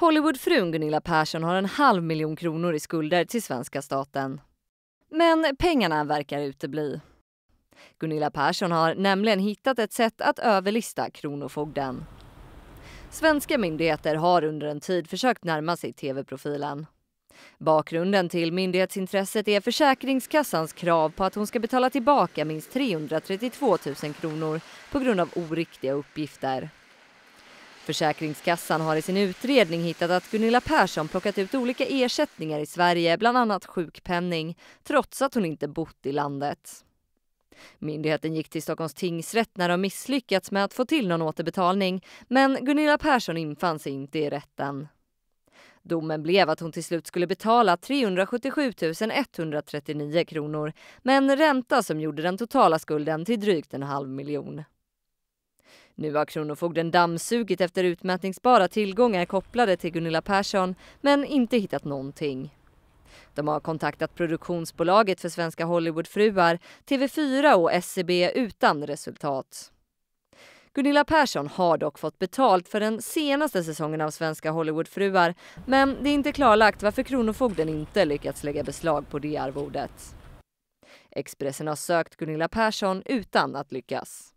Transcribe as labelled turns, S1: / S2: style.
S1: Hollywoodfrun Gunilla Persson har en halv miljon kronor i skulder till svenska staten. Men pengarna verkar utebli. Gunilla Persson har nämligen hittat ett sätt att överlista Kronofogden. Svenska myndigheter har under en tid försökt närma sig tv-profilen. Bakgrunden till myndighetsintresset är Försäkringskassans krav på att hon ska betala tillbaka minst 332 000 kronor på grund av oriktiga uppgifter. Försäkringskassan har i sin utredning hittat att Gunilla Persson plockat ut olika ersättningar i Sverige, bland annat sjukpenning, trots att hon inte bott i landet. Myndigheten gick till Stockholms tingsrätt när de misslyckats med att få till någon återbetalning, men Gunilla Persson infann sig inte i rätten. Domen blev att hon till slut skulle betala 377 139 kronor med en ränta som gjorde den totala skulden till drygt en halv miljon. Nu har Kronofogden dammsugit efter utmätningsbara tillgångar kopplade till Gunilla Persson, men inte hittat någonting. De har kontaktat produktionsbolaget för svenska Hollywoodfruar, TV4 och SCB e utan resultat. Gunilla Persson har dock fått betalt för den senaste säsongen av Svenska Hollywoodfruar men det är inte klarlagt varför Kronofogden inte lyckats lägga beslag på det arvodet. Expressen har sökt Gunilla Persson utan att lyckas.